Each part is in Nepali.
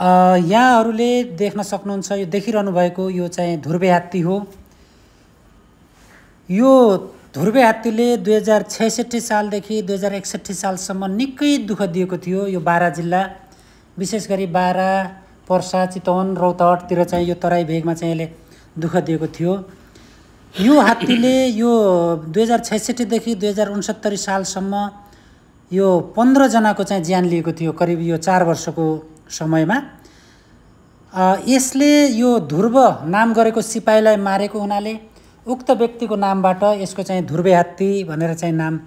यहाँहरूले देख्न सक्नुहुन्छ यो देखिरहनु भएको यो चाहिँ ध्रुवे हात्ती हो यो ध्रुवे हात्तीले दुई हजार छैसठी सालदेखि दुई हजार एकसट्ठी सालसम्म निकै दुःख दिएको थियो यो बारा जिल्ला विशेष गरी बारा पर्सा चितवन रौतहटतिर चाहिँ यो तराई भेगमा चाहिँ यसले दुःख दिएको थियो यो हात्तीले यो दुई हजार छैसठीदेखि दुई हजार उन्सत्तरी सालसम्म यो पन्ध्रजनाको चाहिँ ज्यान लिएको थियो करिब यो चार वर्षको समयमा यसले यो ध्रुव नाम गरेको सिपाहीलाई मारेको हुनाले उक्त व्यक्तिको नामबाट यसको चाहिँ ध्रुवे हात्ती भनेर चाहिँ नाम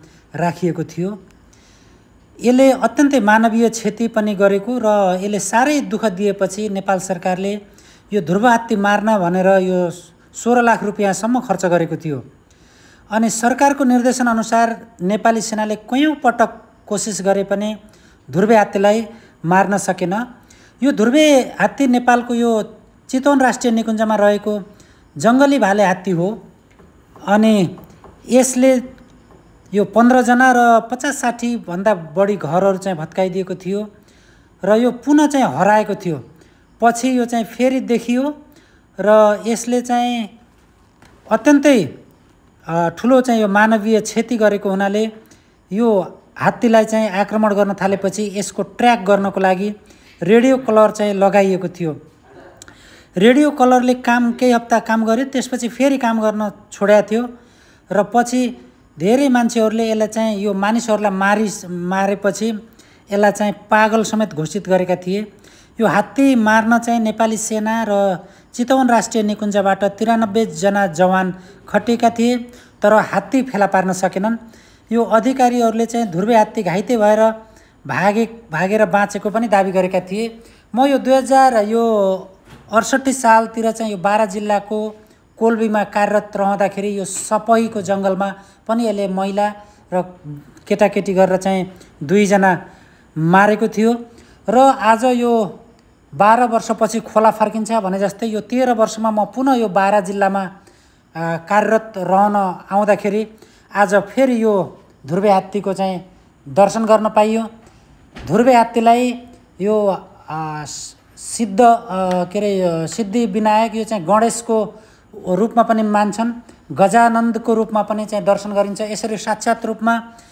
राखिएको थियो यसले अत्यन्तै मानवीय क्षति पनि गरेको र यसले साह्रै दुःख दिएपछि नेपाल सरकारले यो ध्रुव हात्ती मार्न भनेर यो सोह्र लाख रुपियाँसम्म खर्च गरेको थियो अनि सरकारको निर्देशनअनुसार नेपाली सेनाले कैयौँ पटक कोसिस गरे पनि ध्रुवे हात्तीलाई मार्न सकेन यो ध्रुवे हात्ती नेपालको यो चितवन राष्ट्रिय निकुञ्जमा रहेको जङ्गली भाले हात्ती हो अनि यसले यो पन्ध्रजना र पचास साठीभन्दा बढी घरहरू चाहिँ भत्काइदिएको थियो र यो पुनः चाहिँ हराएको थियो पछि यो चाहिँ फेरि देखियो र यसले चाहिँ अत्यन्तै ठुलो चाहिँ यो मानवीय क्षति गरेको हुनाले यो हात्तीलाई चाहिँ आक्रमण गर्न थालेपछि यसको ट्र्याक गर्नको लागि रेडियो कलर चाहिँ लगाइएको थियो रेडियो कलरले काम केही हप्ता काम गर्यो त्यसपछि फेरि काम गर्न छोड्या थियो र पछि धेरै मान्छेहरूले यसलाई चाहिँ यो मानिसहरूलाई मारि मारेपछि यसलाई चाहिँ पागल समेत घोषित गरेका थिए यो हात्ती मार्न चाहिँ नेपाली सेना र चितवन राष्ट्रिय निकुञ्जबाट तिरानब्बेजना जवान खटिएका थिए तर हात्ती फेला पार्न सकेनन् यो अधिकारीहरूले चाहिँ ध्रुवे हात्ती घाइते भएर भागे भागेर बाँचेको पनि दावी गरेका थिए म यो दुई हजार यो अडसट्ठी सालतिर चाहिँ यो बाह्र जिल्लाको कोल्बीमा कार्यरत रहँदाखेरि यो सपहीको जङ्गलमा पनि यसले महिला र केटाकेटी गरेर चाहिँ दुईजना मारेको थियो र आज यो बाह्र वर्षपछि खोला फर्किन्छ भने जस्तै यो तेह्र वर्षमा म पुनः यो बाह्र जिल्लामा कार्यरत रहन आउँदाखेरि आज फेरि यो ध्रुवे हात्तीको चाहिँ दर्शन गर्न पाइयो ध्रुवे हात्तीलाई यो सिद्ध के अरे सिद्धि विनायक यो चाहिँ गणेशको रूपमा पनि मान्छन् गजानन्दको रूपमा पनि चाहिँ दर्शन गरिन्छ यसरी साक्षात् रूपमा